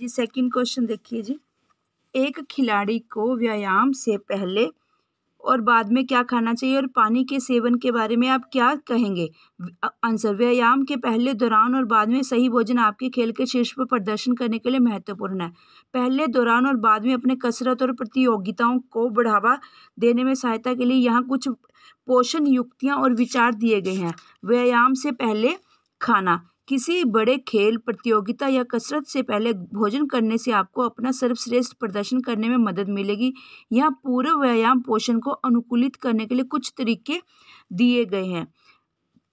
जी second question देखिए जी एक खिलाड़ी को व्यायाम से पहले और बाद में क्या खाना चाहिए और पानी के सेवन के बारे में आप क्या कहेंगे आंसर व्यायाम के पहले दौरान और बाद में सही भोजन आपके खेल के शीर्ष पर प्रदर्शन करने के लिए महत्वपूर्ण है पहले दौरान और बाद में अपने कसरत और प्रतियोगिताओं को बढ़ावा देने में सहायता के लिए यहाँ कुछ पोषण युक्तियाँ और विचार दिए गए हैं व्यायाम से पहले खाना किसी बड़े खेल प्रतियोगिता या कसरत से पहले भोजन करने से आपको अपना सर्वश्रेष्ठ प्रदर्शन करने में मदद मिलेगी यहाँ पूर्व व्यायाम पोषण को अनुकूलित करने के लिए कुछ तरीके दिए गए हैं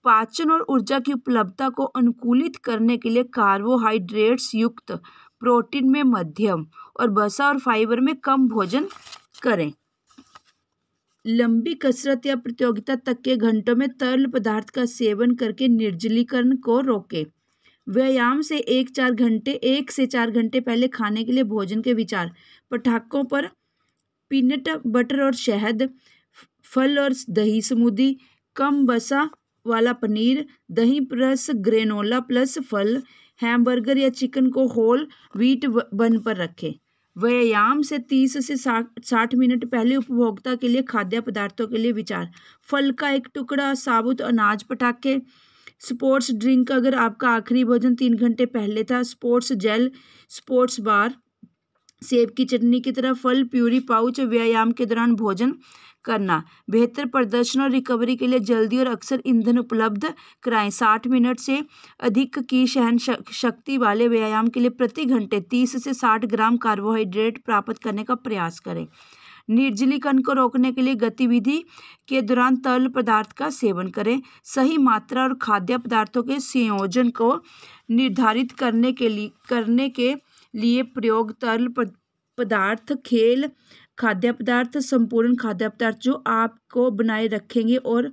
पाचन और ऊर्जा की उपलब्धता को अनुकूलित करने के लिए कार्बोहाइड्रेट्स युक्त प्रोटीन में मध्यम और बसा और फाइबर में कम भोजन करें लंबी कसरत या प्रतियोगिता तक के घंटों में तरल पदार्थ का सेवन करके निर्जलीकरण को रोकें व्यायाम से एक चार घंटे एक से चार घंटे पहले खाने के लिए भोजन के विचार पटाखों पर पीनट बटर और शहद फल और दही स्मूदी कम बसा वाला पनीर दही प्लस ग्रेनोला प्लस फल हैमबर्गर या चिकन को होल व्हीट बन पर रखें व्यायाम से तीस से साठ मिनट पहले उपभोक्ता के लिए खाद्य पदार्थों के लिए विचार फल का एक टुकड़ा साबुत अनाज पटाखे स्पोर्ट्स ड्रिंक अगर आपका आखिरी भोजन तीन घंटे पहले था स्पोर्ट्स जेल स्पोर्ट्स बार सेब की चटनी की तरह फल प्यूरी पाउच व्यायाम के दौरान भोजन करना बेहतर प्रदर्शन और रिकवरी के लिए जल्दी और अक्सर ईंधन उपलब्ध कराएं साठ मिनट से अधिक की सहन शक्ति वाले व्यायाम के लिए प्रति घंटे तीस से साठ ग्राम कार्बोहाइड्रेट प्राप्त करने का प्रयास करें निर्जलीकरण को रोकने के लिए गतिविधि के दौरान तरल पदार्थ का सेवन करें सही मात्रा और खाद्य पदार्थों के संयोजन को निर्धारित करने के लिए करने के लिए प्रयोग तरल पदार्थ खेल खाद्य पदार्थ संपूर्ण खाद्य पदार्थ जो आपको बनाए रखेंगे और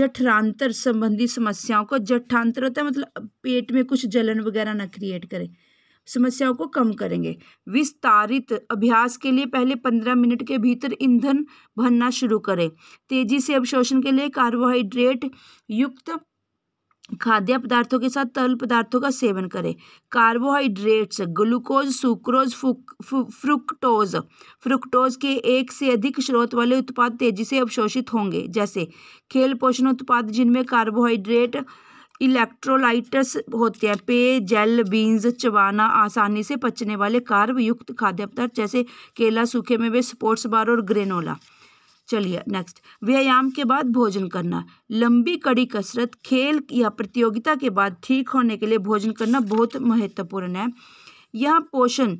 जठरांतर संबंधी समस्याओं को जठांतर होता है मतलब पेट में कुछ जलन वगैरह ना क्रिएट करें समस्याओं को कम करेंगे विस्तारित अभ्यास के लिए पहले पंद्रह मिनट के भीतर ईंधन भरना शुरू करें तेजी से अवशोषण के लिए कार्बोहाइड्रेट युक्त खाद्य पदार्थों के साथ तरल पदार्थों का सेवन करें carbohydrates glucose sucrose fructose fructose के एक से अधिक स्रोत वाले उत्पाद तेजी से अवशोषित होंगे जैसे खेल पोषण उत्पाद जिनमें कार्बोहाइड्रेट इलेक्ट्रोलाइट्स होते हैं पेय जेल बीन्स चबाना आसानी से पचने वाले कार्बयुक्त खाद्य पदार्थ जैसे केला सूखे में वे स्पोर्ट्स बार और ग्रेनोला चलिए नेक्स्ट व्यायाम के बाद भोजन करना लंबी कड़ी कसरत खेल या प्रतियोगिता के बाद ठीक होने के लिए भोजन करना बहुत महत्वपूर्ण है यह पोषण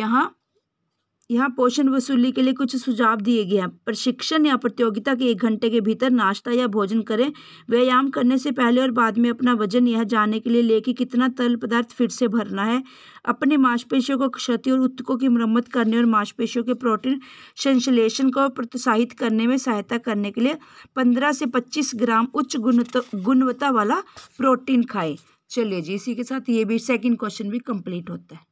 यहाँ यहाँ पोषण वसूली के लिए कुछ सुझाव दिए गए हैं प्रशिक्षण या प्रतियोगिता के एक घंटे के भीतर नाश्ता या भोजन करें व्यायाम करने से पहले और बाद में अपना वजन यह जानने के लिए ले कि कितना तरल पदार्थ फिर से भरना है अपने मांसपेशियों को क्षति और उत्तकों की मरम्मत करने और मांसपेशियों के प्रोटीन संश्लेषण को प्रोत्साहित करने में सहायता करने के लिए पंद्रह से पच्चीस ग्राम उच्च गुणवत्ता वाला प्रोटीन खाएँ चलिए जी इसी के साथ ये भी सेकेंड क्वेश्चन भी कम्प्लीट होता है